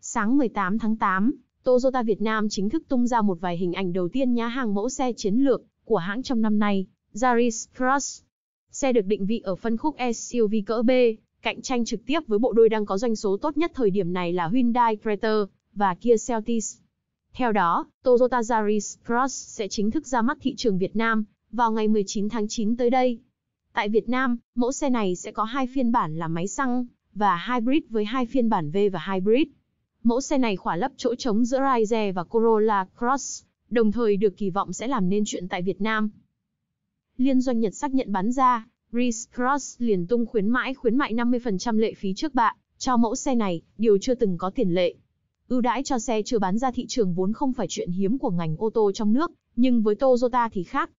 Sáng 18 tháng 8, Toyota Việt Nam chính thức tung ra một vài hình ảnh đầu tiên nhá hàng mẫu xe chiến lược của hãng trong năm nay, Yaris Cross. Xe được định vị ở phân khúc SUV cỡ B, cạnh tranh trực tiếp với bộ đôi đang có doanh số tốt nhất thời điểm này là Hyundai Creta và Kia Celtis. Theo đó, Toyota Yaris Cross sẽ chính thức ra mắt thị trường Việt Nam vào ngày 19 tháng 9 tới đây. Tại Việt Nam, mẫu xe này sẽ có hai phiên bản là máy xăng và hybrid với hai phiên bản V và hybrid. Mẫu xe này khỏa lấp chỗ trống giữa Rise và Corolla Cross, đồng thời được kỳ vọng sẽ làm nên chuyện tại Việt Nam. Liên doanh Nhật xác nhận bán ra, Rise Cross liền tung khuyến mãi khuyến mại 50% lệ phí trước bạ cho mẫu xe này, điều chưa từng có tiền lệ. Ưu đãi cho xe chưa bán ra thị trường vốn không phải chuyện hiếm của ngành ô tô trong nước, nhưng với Toyota thì khác,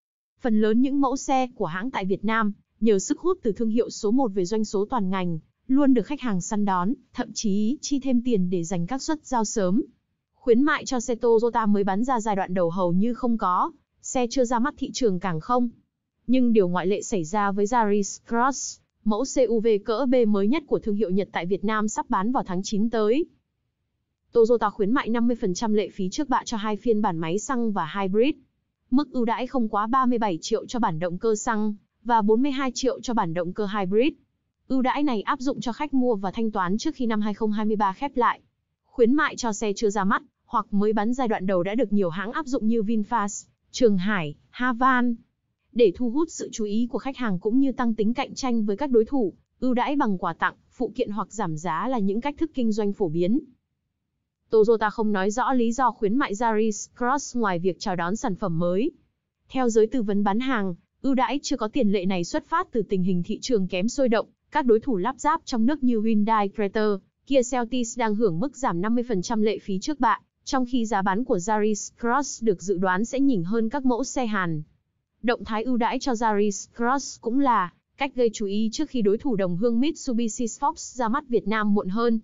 Phần lớn những mẫu xe của hãng tại Việt Nam, nhờ sức hút từ thương hiệu số 1 về doanh số toàn ngành, luôn được khách hàng săn đón, thậm chí chi thêm tiền để dành các suất giao sớm. Khuyến mại cho xe Toyota mới bán ra giai đoạn đầu hầu như không có, xe chưa ra mắt thị trường càng không. Nhưng điều ngoại lệ xảy ra với Yaris Cross, mẫu CUV cỡ B mới nhất của thương hiệu Nhật tại Việt Nam sắp bán vào tháng 9 tới. Toyota khuyến mại 50% lệ phí trước bạ cho hai phiên bản máy xăng và hybrid. Mức ưu đãi không quá 37 triệu cho bản động cơ xăng và 42 triệu cho bản động cơ hybrid. Ưu đãi này áp dụng cho khách mua và thanh toán trước khi năm 2023 khép lại. Khuyến mại cho xe chưa ra mắt hoặc mới bán giai đoạn đầu đã được nhiều hãng áp dụng như VinFast, Trường Hải, Havan. Để thu hút sự chú ý của khách hàng cũng như tăng tính cạnh tranh với các đối thủ, ưu đãi bằng quà tặng, phụ kiện hoặc giảm giá là những cách thức kinh doanh phổ biến. Toyota không nói rõ lý do khuyến mại Yaris Cross ngoài việc chào đón sản phẩm mới. Theo giới tư vấn bán hàng, ưu đãi chưa có tiền lệ này xuất phát từ tình hình thị trường kém sôi động, các đối thủ lắp ráp trong nước như Hyundai Creta, Kia Celtis đang hưởng mức giảm 50% lệ phí trước bạ, trong khi giá bán của Yaris Cross được dự đoán sẽ nhỉnh hơn các mẫu xe Hàn. Động thái ưu đãi cho Yaris Cross cũng là cách gây chú ý trước khi đối thủ đồng hương Mitsubishi Fox ra mắt Việt Nam muộn hơn.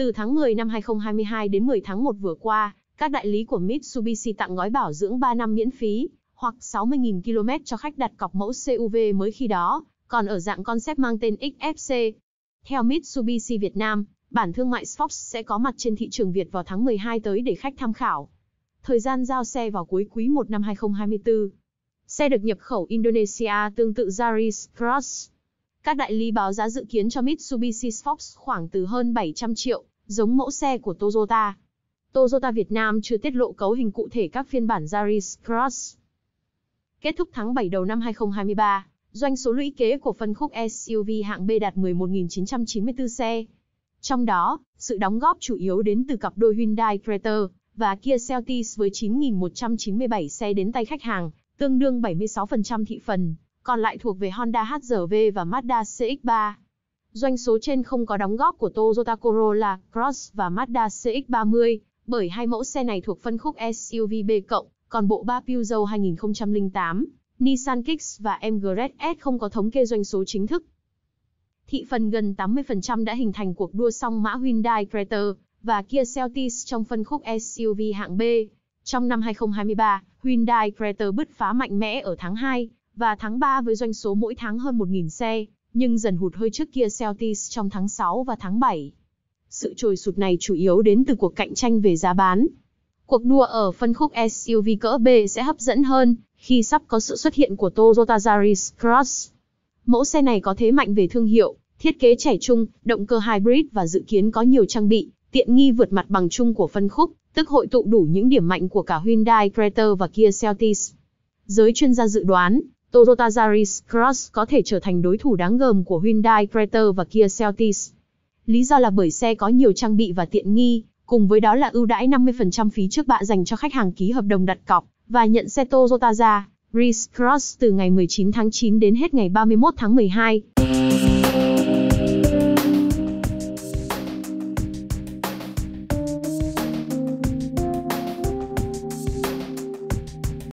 Từ tháng 10 năm 2022 đến 10 tháng 1 vừa qua, các đại lý của Mitsubishi tặng gói bảo dưỡng 3 năm miễn phí, hoặc 60.000 km cho khách đặt cọc mẫu CUV mới khi đó, còn ở dạng concept mang tên XFC. Theo Mitsubishi Việt Nam, bản thương mại Fox sẽ có mặt trên thị trường Việt vào tháng 12 tới để khách tham khảo. Thời gian giao xe vào cuối quý 1 năm 2024. Xe được nhập khẩu Indonesia tương tự Yaris Cross. Các đại lý báo giá dự kiến cho Mitsubishi Fox khoảng từ hơn 700 triệu giống mẫu xe của Toyota. Toyota Việt Nam chưa tiết lộ cấu hình cụ thể các phiên bản Yaris Cross. Kết thúc tháng 7 đầu năm 2023, doanh số lũy kế của phân khúc SUV hạng B đạt 11.994 xe. Trong đó, sự đóng góp chủ yếu đến từ cặp đôi Hyundai Creta và Kia Seltis với 9.197 xe đến tay khách hàng, tương đương 76% thị phần, còn lại thuộc về Honda HRV và Mazda CX-3. Doanh số trên không có đóng góp của Toyota Corolla, Cross và Mazda CX-30, bởi hai mẫu xe này thuộc phân khúc SUV B+, còn bộ ba Peugeot 2008, Nissan Kicks và Emirates S không có thống kê doanh số chính thức. Thị phần gần 80% đã hình thành cuộc đua song mã Hyundai Creta và Kia Celtis trong phân khúc SUV hạng B. Trong năm 2023, Hyundai Creta bứt phá mạnh mẽ ở tháng 2 và tháng 3 với doanh số mỗi tháng hơn 1.000 xe, nhưng dần hụt hơi trước kia Celtics trong tháng 6 và tháng 7. Sự trồi sụt này chủ yếu đến từ cuộc cạnh tranh về giá bán. Cuộc đua ở phân khúc SUV cỡ B sẽ hấp dẫn hơn khi sắp có sự xuất hiện của Toyota Yaris Cross. Mẫu xe này có thế mạnh về thương hiệu, thiết kế trẻ trung, động cơ hybrid và dự kiến có nhiều trang bị, tiện nghi vượt mặt bằng chung của phân khúc, tức hội tụ đủ những điểm mạnh của cả Hyundai Creta và Kia Celtis. Giới chuyên gia dự đoán, Toyota Yaris Cross có thể trở thành đối thủ đáng gờm của Hyundai Creta và Kia Celtis. Lý do là bởi xe có nhiều trang bị và tiện nghi, cùng với đó là ưu đãi 50% phí trước bạ dành cho khách hàng ký hợp đồng đặt cọc và nhận xe Toyota Yaris Cross từ ngày 19 tháng 9 đến hết ngày 31 tháng 12.